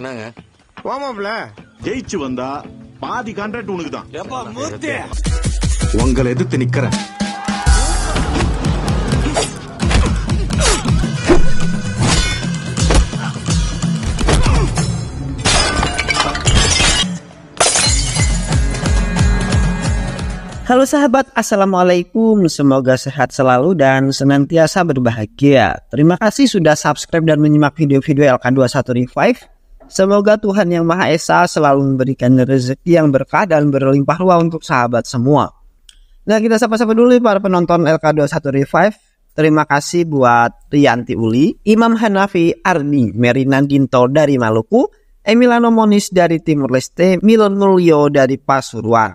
என்னங்க ஜெயிச்சு வந்தா பாதி கான்ட்ராக்ட் உனக்கு தான் மூத்தே எதிர்த்து Halo sahabat, Assalamualaikum Semoga sehat selalu dan senantiasa berbahagia Terima kasih sudah subscribe dan menyimak video-video LK21 Revive Semoga Tuhan Yang Maha Esa selalu memberikan rezeki yang berkah dan berlimpah ruah untuk sahabat semua. Nah kita sapa-sapa dulu para penonton LK21 Revive. Terima kasih buat Rianti Uli, Imam Hanafi Arni, Merinan dari Maluku, Emilano Monis dari Timur Leste, Milon Mulyo dari Pasuruan,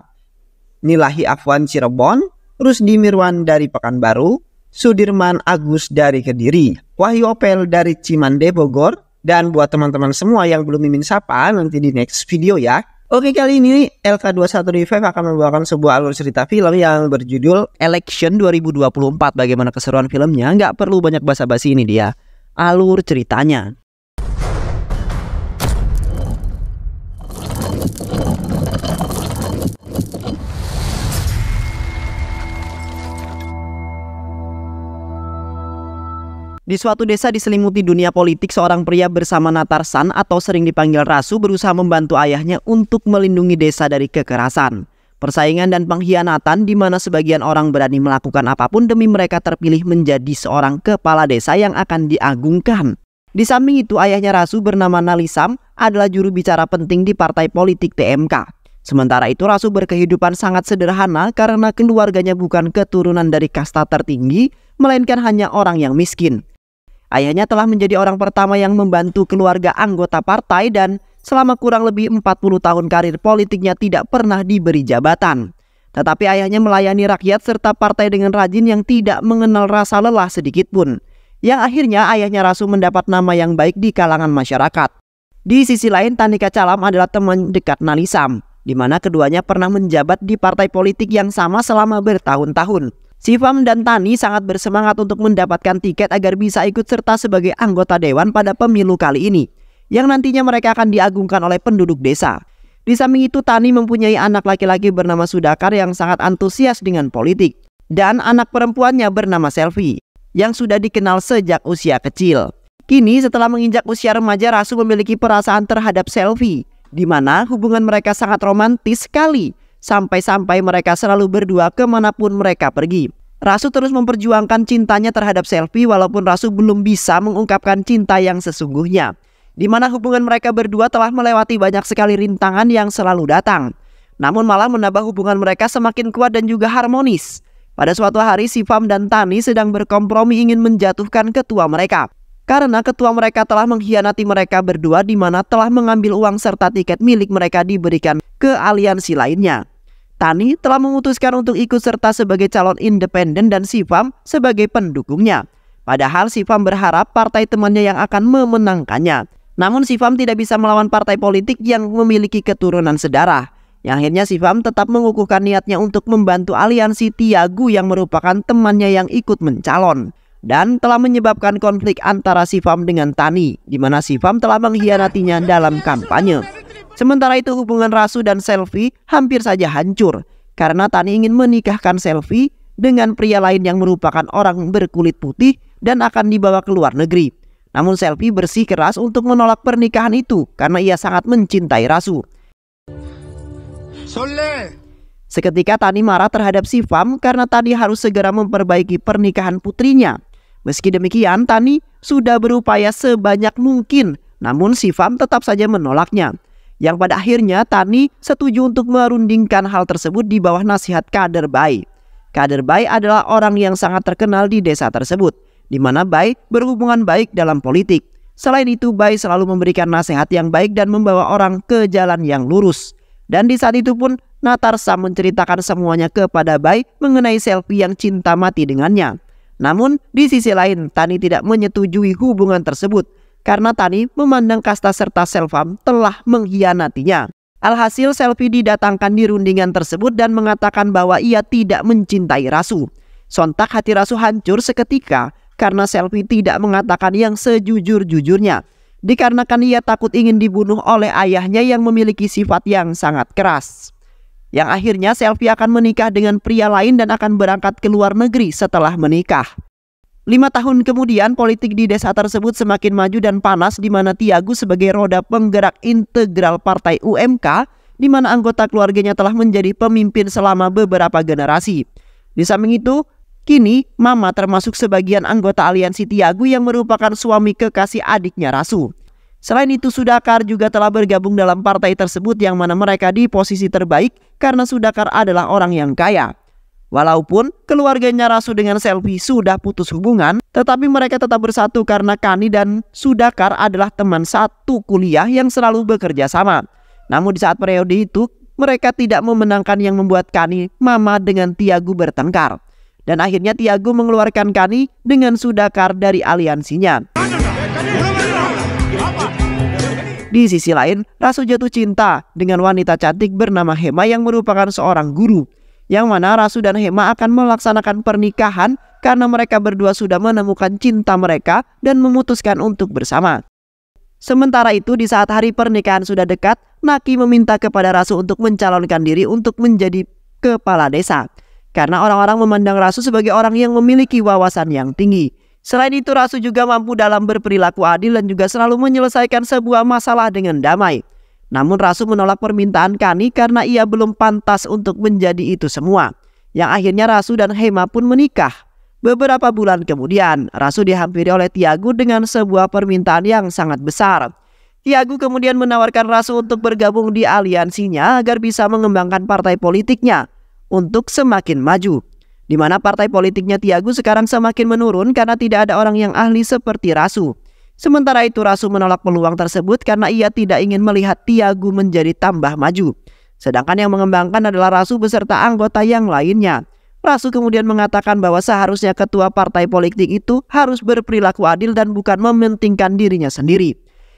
Nilahi Afwan Cirebon, Rusdi Mirwan dari Pekanbaru, Sudirman Agus dari Kediri, Wahyu Opel dari Cimande Bogor, dan buat teman-teman semua yang belum mimin sapa nanti di next video ya. Oke kali ini LK21 Revive akan membawakan sebuah alur cerita film yang berjudul Election 2024 Bagaimana keseruan filmnya nggak perlu banyak basa-basi ini dia Alur ceritanya Di suatu desa diselimuti dunia politik, seorang pria bersama Natarsan atau sering dipanggil Rasu berusaha membantu ayahnya untuk melindungi desa dari kekerasan. Persaingan dan pengkhianatan di mana sebagian orang berani melakukan apapun demi mereka terpilih menjadi seorang kepala desa yang akan diagungkan. Di samping itu ayahnya Rasu bernama Nalisam adalah juru bicara penting di partai politik TMK. Sementara itu Rasu berkehidupan sangat sederhana karena keluarganya bukan keturunan dari kasta tertinggi, melainkan hanya orang yang miskin. Ayahnya telah menjadi orang pertama yang membantu keluarga anggota partai dan selama kurang lebih 40 tahun karir politiknya tidak pernah diberi jabatan. Tetapi ayahnya melayani rakyat serta partai dengan rajin yang tidak mengenal rasa lelah sedikit pun. Yang akhirnya ayahnya Rasu mendapat nama yang baik di kalangan masyarakat. Di sisi lain Tanika Calam adalah teman dekat Nalisam, di mana keduanya pernah menjabat di partai politik yang sama selama bertahun-tahun. Cifam dan Tani sangat bersemangat untuk mendapatkan tiket agar bisa ikut serta sebagai anggota dewan pada pemilu kali ini, yang nantinya mereka akan diagungkan oleh penduduk desa. Di samping itu, Tani mempunyai anak laki-laki bernama Sudakar yang sangat antusias dengan politik, dan anak perempuannya bernama Selvi, yang sudah dikenal sejak usia kecil. Kini, setelah menginjak usia remaja, Rasu memiliki perasaan terhadap Selvi, di mana hubungan mereka sangat romantis sekali sampai-sampai mereka selalu berdua kemanapun mereka pergi. Rasu terus memperjuangkan cintanya terhadap Selfie walaupun Rasu belum bisa mengungkapkan cinta yang sesungguhnya. Di mana hubungan mereka berdua telah melewati banyak sekali rintangan yang selalu datang. Namun malah menambah hubungan mereka semakin kuat dan juga harmonis. Pada suatu hari Sifam dan Tani sedang berkompromi ingin menjatuhkan ketua mereka. Karena ketua mereka telah mengkhianati mereka berdua di mana telah mengambil uang serta tiket milik mereka diberikan ke aliansi lainnya. Tani telah memutuskan untuk ikut serta sebagai calon independen dan Sifam sebagai pendukungnya. Padahal Sifam berharap partai temannya yang akan memenangkannya. Namun Sifam tidak bisa melawan partai politik yang memiliki keturunan sedarah. Yang akhirnya Sifam tetap mengukuhkan niatnya untuk membantu aliansi Tiagu yang merupakan temannya yang ikut mencalon. Dan telah menyebabkan konflik antara Sifam dengan Tani, di mana Sifam telah mengkhianatinya dalam kampanye. Sementara itu hubungan Rasu dan Selfie hampir saja hancur karena Tani ingin menikahkan Selfie dengan pria lain yang merupakan orang berkulit putih dan akan dibawa ke luar negeri. Namun Selfie bersih keras untuk menolak pernikahan itu karena ia sangat mencintai Rasu. Seketika Tani marah terhadap Sifam karena Tani harus segera memperbaiki pernikahan putrinya. Meski demikian, Tani sudah berupaya sebanyak mungkin, namun Sifam tetap saja menolaknya yang pada akhirnya Tani setuju untuk merundingkan hal tersebut di bawah nasihat Kader Bai. Kader Bai adalah orang yang sangat terkenal di desa tersebut, di mana Bai berhubungan baik dalam politik. Selain itu, Bai selalu memberikan nasihat yang baik dan membawa orang ke jalan yang lurus. Dan di saat itu pun, Natarsa menceritakan semuanya kepada Bai mengenai selfie yang cinta mati dengannya. Namun, di sisi lain, Tani tidak menyetujui hubungan tersebut karena Tani memandang kasta serta Selvam telah mengkhianatinya. Alhasil Selvi didatangkan di rundingan tersebut dan mengatakan bahwa ia tidak mencintai Rasu. Sontak hati Rasu hancur seketika karena Selvi tidak mengatakan yang sejujur-jujurnya. Dikarenakan ia takut ingin dibunuh oleh ayahnya yang memiliki sifat yang sangat keras. Yang akhirnya Selvi akan menikah dengan pria lain dan akan berangkat ke luar negeri setelah menikah. Lima tahun kemudian, politik di desa tersebut semakin maju dan panas di mana Tiago sebagai roda penggerak integral partai UMK di mana anggota keluarganya telah menjadi pemimpin selama beberapa generasi. Di samping itu, kini Mama termasuk sebagian anggota aliansi Tiago yang merupakan suami kekasih adiknya Rasu. Selain itu, Sudakar juga telah bergabung dalam partai tersebut yang mana mereka di posisi terbaik karena Sudakar adalah orang yang kaya. Walaupun keluarganya Rasu dengan Selvi sudah putus hubungan, tetapi mereka tetap bersatu karena Kani dan Sudakar adalah teman satu kuliah yang selalu bekerja sama. Namun di saat periode itu, mereka tidak memenangkan yang membuat Kani, Mama dengan Tiago bertengkar. Dan akhirnya Tiago mengeluarkan Kani dengan Sudakar dari aliansinya. Di sisi lain, Rasu jatuh cinta dengan wanita cantik bernama Hema yang merupakan seorang guru yang mana Rasu dan Hema akan melaksanakan pernikahan karena mereka berdua sudah menemukan cinta mereka dan memutuskan untuk bersama. Sementara itu di saat hari pernikahan sudah dekat, Naki meminta kepada Rasu untuk mencalonkan diri untuk menjadi kepala desa. Karena orang-orang memandang Rasu sebagai orang yang memiliki wawasan yang tinggi. Selain itu Rasu juga mampu dalam berperilaku adil dan juga selalu menyelesaikan sebuah masalah dengan damai. Namun Rasul menolak permintaan Kani karena ia belum pantas untuk menjadi itu semua. Yang akhirnya Rasul dan Hema pun menikah. Beberapa bulan kemudian, Rasul dihampiri oleh Tiago dengan sebuah permintaan yang sangat besar. Tiago kemudian menawarkan Rasul untuk bergabung di aliansinya agar bisa mengembangkan partai politiknya untuk semakin maju. Di mana partai politiknya Tiago sekarang semakin menurun karena tidak ada orang yang ahli seperti Rasul. Sementara itu Rasu menolak peluang tersebut karena ia tidak ingin melihat Tiago menjadi tambah maju. Sedangkan yang mengembangkan adalah Rasu beserta anggota yang lainnya. Rasu kemudian mengatakan bahwa seharusnya ketua partai politik itu harus berperilaku adil dan bukan mementingkan dirinya sendiri.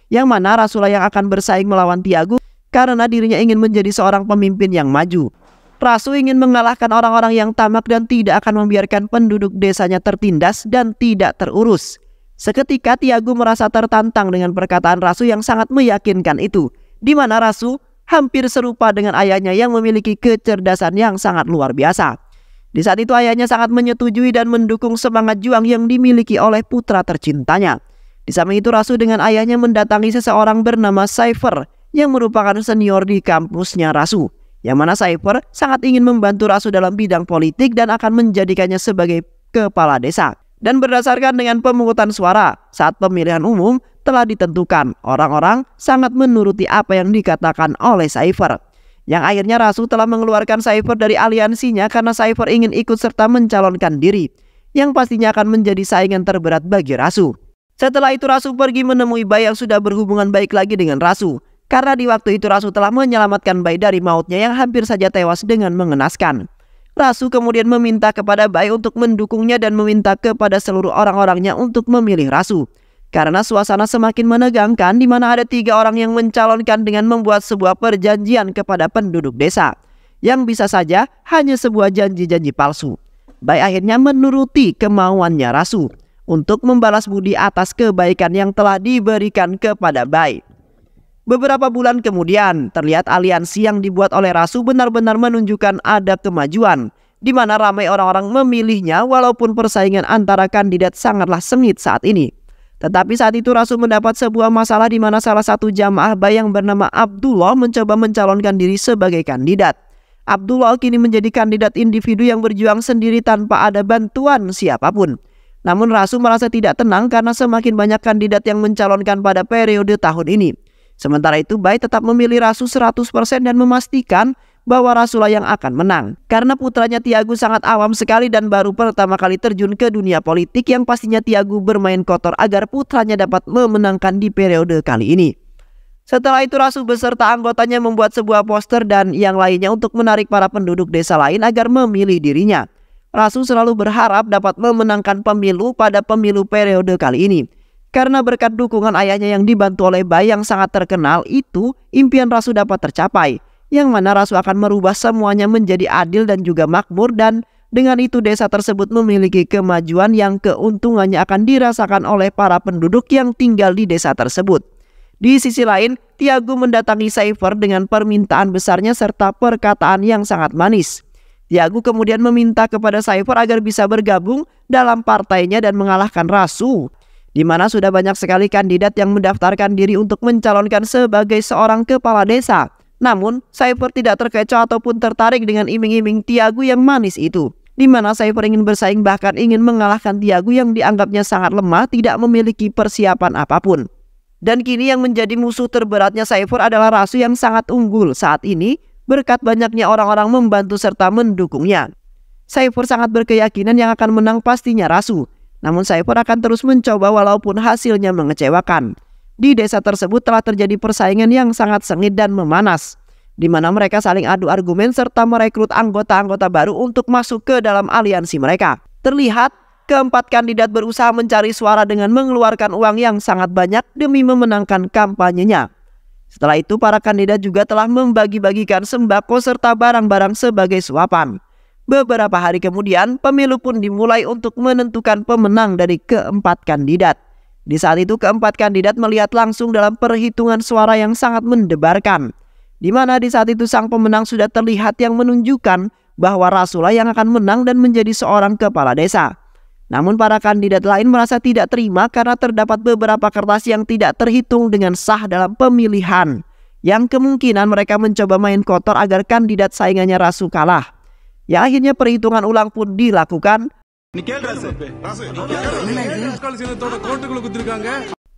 Yang mana Rasulah yang akan bersaing melawan Tiago karena dirinya ingin menjadi seorang pemimpin yang maju. Rasu ingin mengalahkan orang-orang yang tamak dan tidak akan membiarkan penduduk desanya tertindas dan tidak terurus. Seketika Tiago merasa tertantang dengan perkataan Rasu yang sangat meyakinkan itu, di mana Rasu hampir serupa dengan ayahnya yang memiliki kecerdasan yang sangat luar biasa. Di saat itu ayahnya sangat menyetujui dan mendukung semangat juang yang dimiliki oleh putra tercintanya. Di samping itu Rasu dengan ayahnya mendatangi seseorang bernama Cypher yang merupakan senior di kampusnya Rasu. Yang mana Cypher sangat ingin membantu Rasu dalam bidang politik dan akan menjadikannya sebagai kepala desa dan berdasarkan dengan pemungutan suara saat pemilihan umum telah ditentukan orang-orang sangat menuruti apa yang dikatakan oleh Cypher. Yang akhirnya Rasu telah mengeluarkan Cypher dari aliansinya karena Cypher ingin ikut serta mencalonkan diri yang pastinya akan menjadi saingan terberat bagi Rasu. Setelah itu Rasu pergi menemui bayi yang sudah berhubungan baik lagi dengan Rasu karena di waktu itu Rasu telah menyelamatkan bayi dari mautnya yang hampir saja tewas dengan mengenaskan. Rasu kemudian meminta kepada Bai untuk mendukungnya dan meminta kepada seluruh orang-orangnya untuk memilih Rasu, Karena suasana semakin menegangkan di mana ada tiga orang yang mencalonkan dengan membuat sebuah perjanjian kepada penduduk desa. Yang bisa saja hanya sebuah janji-janji palsu. Bai akhirnya menuruti kemauannya Rasu untuk membalas budi atas kebaikan yang telah diberikan kepada Bai. Beberapa bulan kemudian, terlihat aliansi yang dibuat oleh Rasu benar-benar menunjukkan ada kemajuan, di mana ramai orang-orang memilihnya walaupun persaingan antara kandidat sangatlah sengit saat ini. Tetapi saat itu Rasu mendapat sebuah masalah di mana salah satu jamaah bayi yang bernama Abdullah mencoba mencalonkan diri sebagai kandidat. Abdullah kini menjadi kandidat individu yang berjuang sendiri tanpa ada bantuan siapapun. Namun Rasu merasa tidak tenang karena semakin banyak kandidat yang mencalonkan pada periode tahun ini. Sementara itu, Bai tetap memilih Rasu 100% dan memastikan bahwa Rasula yang akan menang. Karena putranya Tiago sangat awam sekali dan baru pertama kali terjun ke dunia politik yang pastinya Tiago bermain kotor agar putranya dapat memenangkan di periode kali ini. Setelah itu Rasul beserta anggotanya membuat sebuah poster dan yang lainnya untuk menarik para penduduk desa lain agar memilih dirinya. Rasul selalu berharap dapat memenangkan pemilu pada pemilu periode kali ini. Karena berkat dukungan ayahnya yang dibantu oleh bayi yang sangat terkenal itu, impian Rasu dapat tercapai. Yang mana Rasu akan merubah semuanya menjadi adil dan juga makmur dan dengan itu desa tersebut memiliki kemajuan yang keuntungannya akan dirasakan oleh para penduduk yang tinggal di desa tersebut. Di sisi lain, Tiago mendatangi Saifer dengan permintaan besarnya serta perkataan yang sangat manis. Tiago kemudian meminta kepada Saifer agar bisa bergabung dalam partainya dan mengalahkan Rasu di mana sudah banyak sekali kandidat yang mendaftarkan diri untuk mencalonkan sebagai seorang kepala desa. Namun, Saifur tidak terkecoh ataupun tertarik dengan iming-iming Tiago yang manis itu. Di mana Saifur ingin bersaing bahkan ingin mengalahkan Tiago yang dianggapnya sangat lemah tidak memiliki persiapan apapun. Dan kini yang menjadi musuh terberatnya Saifur adalah Rasu yang sangat unggul saat ini berkat banyaknya orang-orang membantu serta mendukungnya. Saifur sangat berkeyakinan yang akan menang pastinya Rasu namun saya pun akan terus mencoba walaupun hasilnya mengecewakan. Di desa tersebut telah terjadi persaingan yang sangat sengit dan memanas, di mana mereka saling adu argumen serta merekrut anggota-anggota baru untuk masuk ke dalam aliansi mereka. Terlihat, keempat kandidat berusaha mencari suara dengan mengeluarkan uang yang sangat banyak demi memenangkan kampanyenya. Setelah itu, para kandidat juga telah membagi-bagikan sembako serta barang-barang sebagai suapan. Beberapa hari kemudian, pemilu pun dimulai untuk menentukan pemenang dari keempat kandidat. Di saat itu, keempat kandidat melihat langsung dalam perhitungan suara yang sangat mendebarkan. Di mana di saat itu sang pemenang sudah terlihat yang menunjukkan bahwa Rasulah yang akan menang dan menjadi seorang kepala desa. Namun para kandidat lain merasa tidak terima karena terdapat beberapa kertas yang tidak terhitung dengan sah dalam pemilihan. Yang kemungkinan mereka mencoba main kotor agar kandidat saingannya Rasul kalah. Ya akhirnya perhitungan ulang pun dilakukan.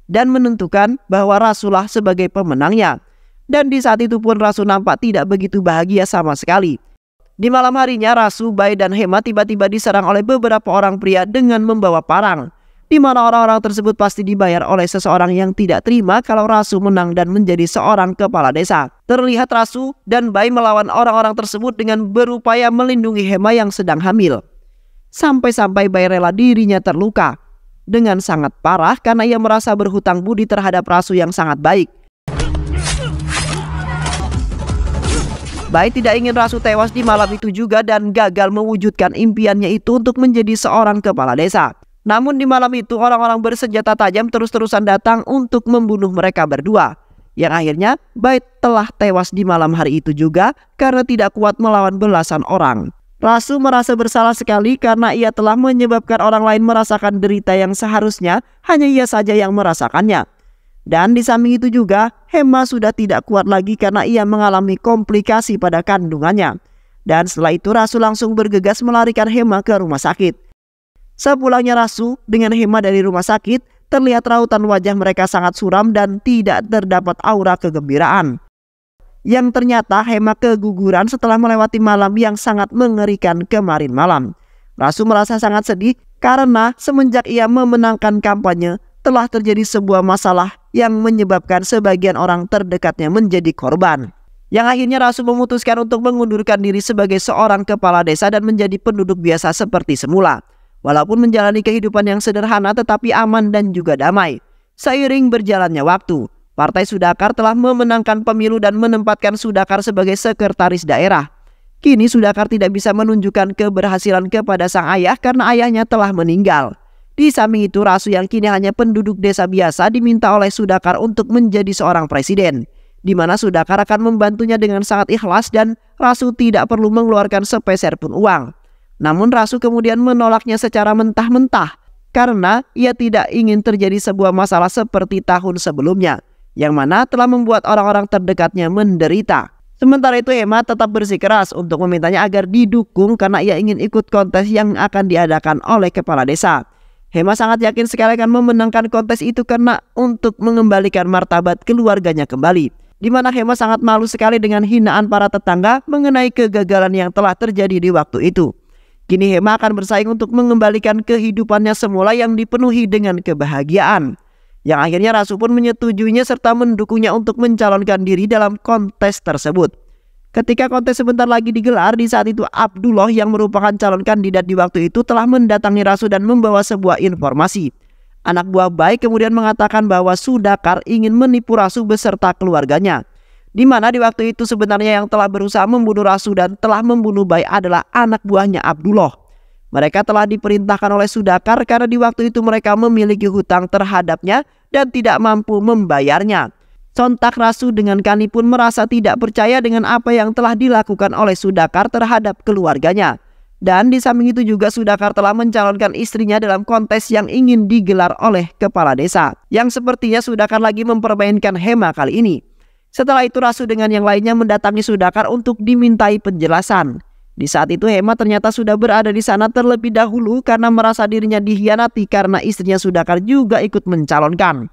Dan menentukan bahwa Rasulullah sebagai pemenangnya. Dan di saat itu pun Rasul nampak tidak begitu bahagia sama sekali. Di malam harinya Rasul, Bay dan Hema tiba-tiba diserang oleh beberapa orang pria dengan membawa parang di mana orang-orang tersebut pasti dibayar oleh seseorang yang tidak terima kalau Rasu menang dan menjadi seorang kepala desa. Terlihat Rasu dan Bai melawan orang-orang tersebut dengan berupaya melindungi Hema yang sedang hamil. Sampai-sampai Bai rela dirinya terluka dengan sangat parah karena ia merasa berhutang budi terhadap Rasu yang sangat baik. Bai tidak ingin Rasu tewas di malam itu juga dan gagal mewujudkan impiannya itu untuk menjadi seorang kepala desa. Namun di malam itu orang-orang bersenjata tajam terus-terusan datang untuk membunuh mereka berdua. Yang akhirnya Bait telah tewas di malam hari itu juga karena tidak kuat melawan belasan orang. Rasul merasa bersalah sekali karena ia telah menyebabkan orang lain merasakan derita yang seharusnya hanya ia saja yang merasakannya. Dan di samping itu juga, Hema sudah tidak kuat lagi karena ia mengalami komplikasi pada kandungannya. Dan setelah itu Rasul langsung bergegas melarikan Hema ke rumah sakit. Sepulangnya Rasu dengan hema dari rumah sakit, terlihat rautan wajah mereka sangat suram dan tidak terdapat aura kegembiraan. Yang ternyata Hema keguguran setelah melewati malam yang sangat mengerikan kemarin malam. Rasu merasa sangat sedih karena semenjak ia memenangkan kampanye telah terjadi sebuah masalah yang menyebabkan sebagian orang terdekatnya menjadi korban. Yang akhirnya Rasu memutuskan untuk mengundurkan diri sebagai seorang kepala desa dan menjadi penduduk biasa seperti semula. Walaupun menjalani kehidupan yang sederhana tetapi aman dan juga damai. Seiring berjalannya waktu, Partai Sudakar telah memenangkan pemilu dan menempatkan Sudakar sebagai sekretaris daerah. Kini Sudakar tidak bisa menunjukkan keberhasilan kepada sang ayah karena ayahnya telah meninggal. Di samping itu, Rasu yang kini hanya penduduk desa biasa diminta oleh Sudakar untuk menjadi seorang presiden. Di mana Sudakar akan membantunya dengan sangat ikhlas dan Rasu tidak perlu mengeluarkan sepeser pun uang. Namun Rasul kemudian menolaknya secara mentah-mentah karena ia tidak ingin terjadi sebuah masalah seperti tahun sebelumnya yang mana telah membuat orang-orang terdekatnya menderita. Sementara itu Emma tetap bersikeras untuk memintanya agar didukung karena ia ingin ikut kontes yang akan diadakan oleh kepala desa. Hema sangat yakin sekali akan memenangkan kontes itu karena untuk mengembalikan martabat keluarganya kembali. Di mana Hema sangat malu sekali dengan hinaan para tetangga mengenai kegagalan yang telah terjadi di waktu itu. Kini Hema akan bersaing untuk mengembalikan kehidupannya semula yang dipenuhi dengan kebahagiaan. Yang akhirnya Rasu pun menyetujuinya serta mendukungnya untuk mencalonkan diri dalam kontes tersebut. Ketika kontes sebentar lagi digelar, di saat itu Abdullah yang merupakan calon kandidat di waktu itu telah mendatangi Rasu dan membawa sebuah informasi. Anak buah baik kemudian mengatakan bahwa Sudakar ingin menipu Rasu beserta keluarganya di mana di waktu itu sebenarnya yang telah berusaha membunuh Rasul dan telah membunuh bayi adalah anak buahnya Abdullah. Mereka telah diperintahkan oleh Sudakar karena di waktu itu mereka memiliki hutang terhadapnya dan tidak mampu membayarnya. Sontak Rasul dengan Kani pun merasa tidak percaya dengan apa yang telah dilakukan oleh Sudakar terhadap keluarganya. Dan di samping itu juga Sudakar telah mencalonkan istrinya dalam kontes yang ingin digelar oleh kepala desa. Yang sepertinya Sudakar lagi mempermainkan Hema kali ini. Setelah itu Rasu dengan yang lainnya mendatangi Sudakar untuk dimintai penjelasan. Di saat itu Hema ternyata sudah berada di sana terlebih dahulu karena merasa dirinya dihianati karena istrinya Sudakar juga ikut mencalonkan.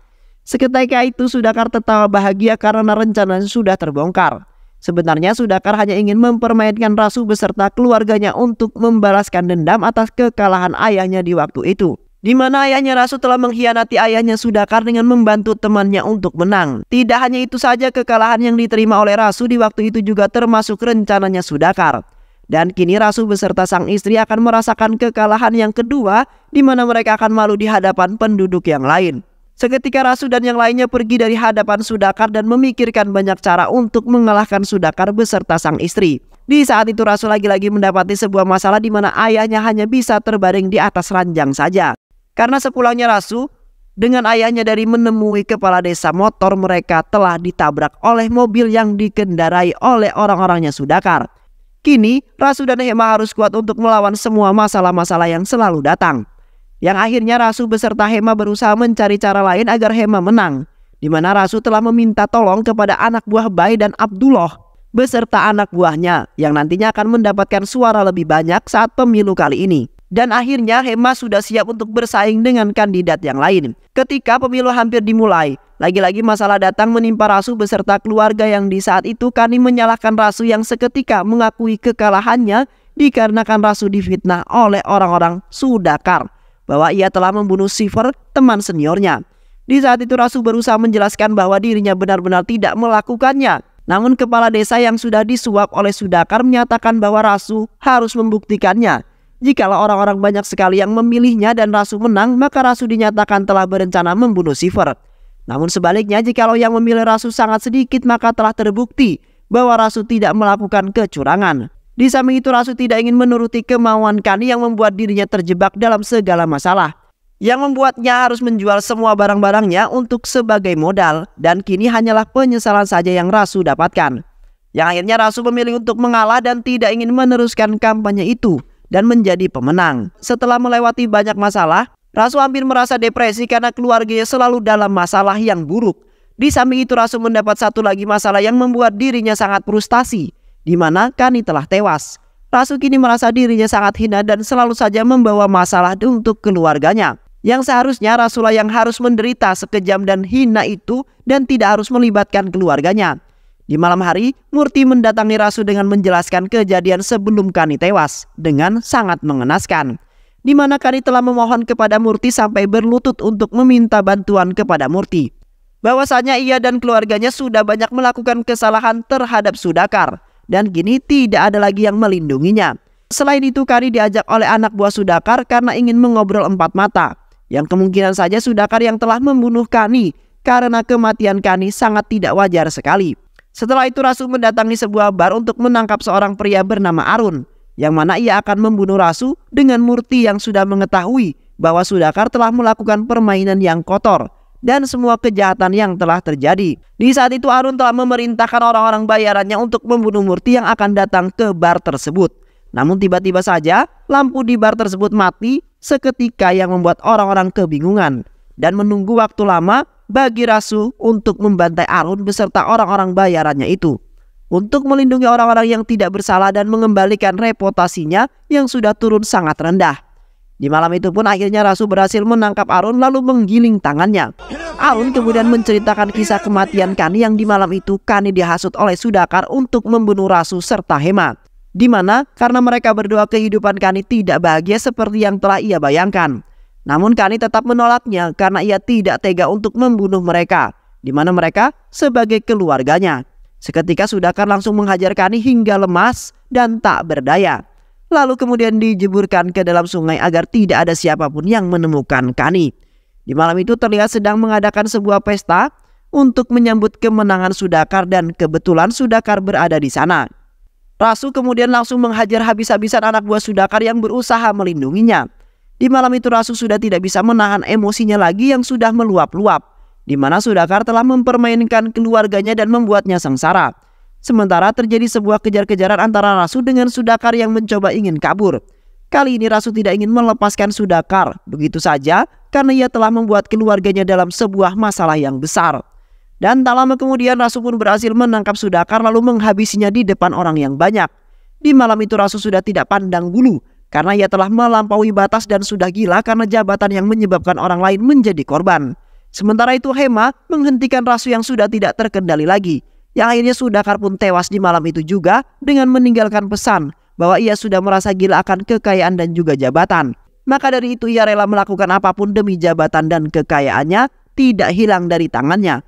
Seketika itu Sudakar tertawa bahagia karena rencananya sudah terbongkar. Sebenarnya Sudakar hanya ingin mempermainkan Rasu beserta keluarganya untuk membalaskan dendam atas kekalahan ayahnya di waktu itu di mana ayahnya Rasul telah mengkhianati ayahnya Sudakar dengan membantu temannya untuk menang. Tidak hanya itu saja kekalahan yang diterima oleh Rasul di waktu itu juga termasuk rencananya Sudakar. Dan kini Rasul beserta sang istri akan merasakan kekalahan yang kedua di mana mereka akan malu di hadapan penduduk yang lain. Seketika Rasul dan yang lainnya pergi dari hadapan Sudakar dan memikirkan banyak cara untuk mengalahkan Sudakar beserta sang istri. Di saat itu Rasul lagi-lagi mendapati sebuah masalah di mana ayahnya hanya bisa terbaring di atas ranjang saja. Karena sepulangnya Rasu dengan ayahnya dari menemui kepala desa motor mereka telah ditabrak oleh mobil yang dikendarai oleh orang-orangnya Sudakar. Kini Rasu dan Hema harus kuat untuk melawan semua masalah-masalah yang selalu datang. Yang akhirnya Rasu beserta Hema berusaha mencari cara lain agar Hema menang. Di mana Rasu telah meminta tolong kepada anak buah Bai dan Abdullah beserta anak buahnya yang nantinya akan mendapatkan suara lebih banyak saat pemilu kali ini dan akhirnya Hema sudah siap untuk bersaing dengan kandidat yang lain. Ketika pemilu hampir dimulai, lagi-lagi masalah datang menimpa Rasu beserta keluarga yang di saat itu Kani menyalahkan Rasu yang seketika mengakui kekalahannya dikarenakan Rasu difitnah oleh orang-orang Sudakar bahwa ia telah membunuh Siver, teman seniornya. Di saat itu Rasu berusaha menjelaskan bahwa dirinya benar-benar tidak melakukannya. Namun kepala desa yang sudah disuap oleh Sudakar menyatakan bahwa Rasu harus membuktikannya. Jikalau orang-orang banyak sekali yang memilihnya dan Rasu menang, maka Rasu dinyatakan telah berencana membunuh Siver. Namun sebaliknya, jikalau yang memilih Rasu sangat sedikit, maka telah terbukti bahwa Rasu tidak melakukan kecurangan. Di samping itu, Rasu tidak ingin menuruti kemauan Kani yang membuat dirinya terjebak dalam segala masalah. Yang membuatnya harus menjual semua barang-barangnya untuk sebagai modal dan kini hanyalah penyesalan saja yang Rasu dapatkan. Yang akhirnya Rasu memilih untuk mengalah dan tidak ingin meneruskan kampanye itu dan menjadi pemenang. Setelah melewati banyak masalah, Rasul hampir merasa depresi karena keluarganya selalu dalam masalah yang buruk. Di samping itu Rasul mendapat satu lagi masalah yang membuat dirinya sangat frustasi, di mana Kani telah tewas. Rasul kini merasa dirinya sangat hina dan selalu saja membawa masalah untuk keluarganya. Yang seharusnya Rasulah yang harus menderita sekejam dan hina itu dan tidak harus melibatkan keluarganya. Di malam hari, Murti mendatangi Rasu dengan menjelaskan kejadian sebelum Kani tewas dengan sangat mengenaskan. Di mana Kani telah memohon kepada Murti sampai berlutut untuk meminta bantuan kepada Murti. Bahwasanya ia dan keluarganya sudah banyak melakukan kesalahan terhadap Sudakar dan kini tidak ada lagi yang melindunginya. Selain itu Kani diajak oleh anak buah Sudakar karena ingin mengobrol empat mata. Yang kemungkinan saja Sudakar yang telah membunuh Kani karena kematian Kani sangat tidak wajar sekali. Setelah itu Rasu mendatangi sebuah bar untuk menangkap seorang pria bernama Arun, yang mana ia akan membunuh Rasu dengan Murti yang sudah mengetahui bahwa Sudakar telah melakukan permainan yang kotor dan semua kejahatan yang telah terjadi. Di saat itu Arun telah memerintahkan orang-orang bayarannya untuk membunuh Murti yang akan datang ke bar tersebut. Namun tiba-tiba saja lampu di bar tersebut mati seketika yang membuat orang-orang kebingungan dan menunggu waktu lama bagi Rasul untuk membantai Arun beserta orang-orang bayarannya itu. Untuk melindungi orang-orang yang tidak bersalah dan mengembalikan reputasinya yang sudah turun sangat rendah. Di malam itu pun akhirnya Rasul berhasil menangkap Arun lalu menggiling tangannya. Arun kemudian menceritakan kisah kematian Kani yang di malam itu Kani dihasut oleh Sudakar untuk membunuh Rasul serta Hemat, Di mana karena mereka berdua kehidupan Kani tidak bahagia seperti yang telah ia bayangkan. Namun Kani tetap menolaknya karena ia tidak tega untuk membunuh mereka, di mana mereka sebagai keluarganya. Seketika Sudakar langsung menghajar Kani hingga lemas dan tak berdaya. Lalu kemudian dijeburkan ke dalam sungai agar tidak ada siapapun yang menemukan Kani. Di malam itu terlihat sedang mengadakan sebuah pesta untuk menyambut kemenangan Sudakar dan kebetulan Sudakar berada di sana. Rasu kemudian langsung menghajar habis-habisan anak buah Sudakar yang berusaha melindunginya. Di malam itu Rasu sudah tidak bisa menahan emosinya lagi yang sudah meluap-luap, di mana Sudakar telah mempermainkan keluarganya dan membuatnya sengsara. Sementara terjadi sebuah kejar-kejaran antara Rasu dengan Sudakar yang mencoba ingin kabur. Kali ini Rasu tidak ingin melepaskan Sudakar begitu saja karena ia telah membuat keluarganya dalam sebuah masalah yang besar. Dan tak lama kemudian Rasu pun berhasil menangkap Sudakar lalu menghabisinya di depan orang yang banyak. Di malam itu Rasu sudah tidak pandang bulu karena ia telah melampaui batas dan sudah gila karena jabatan yang menyebabkan orang lain menjadi korban. Sementara itu Hema menghentikan Rasu yang sudah tidak terkendali lagi, yang akhirnya Sudakar pun tewas di malam itu juga dengan meninggalkan pesan bahwa ia sudah merasa gila akan kekayaan dan juga jabatan. Maka dari itu ia rela melakukan apapun demi jabatan dan kekayaannya tidak hilang dari tangannya.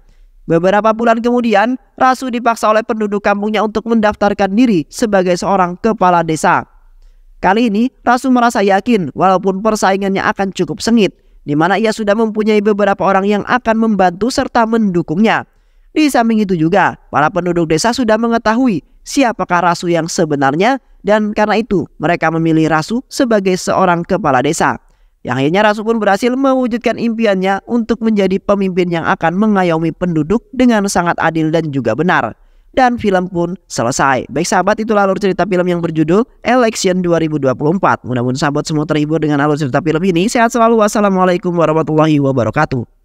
Beberapa bulan kemudian, Rasu dipaksa oleh penduduk kampungnya untuk mendaftarkan diri sebagai seorang kepala desa. Kali ini, Rasul merasa yakin walaupun persaingannya akan cukup sengit, di mana ia sudah mempunyai beberapa orang yang akan membantu serta mendukungnya. Di samping itu juga, para penduduk desa sudah mengetahui siapakah Rasul yang sebenarnya dan karena itu mereka memilih Rasul sebagai seorang kepala desa. Yang akhirnya Rasul pun berhasil mewujudkan impiannya untuk menjadi pemimpin yang akan mengayomi penduduk dengan sangat adil dan juga benar dan film pun selesai. Baik sahabat, itulah alur cerita film yang berjudul Election 2024. Mudah-mudahan sahabat semua terhibur dengan alur cerita film ini. Sehat selalu. Wassalamualaikum warahmatullahi wabarakatuh.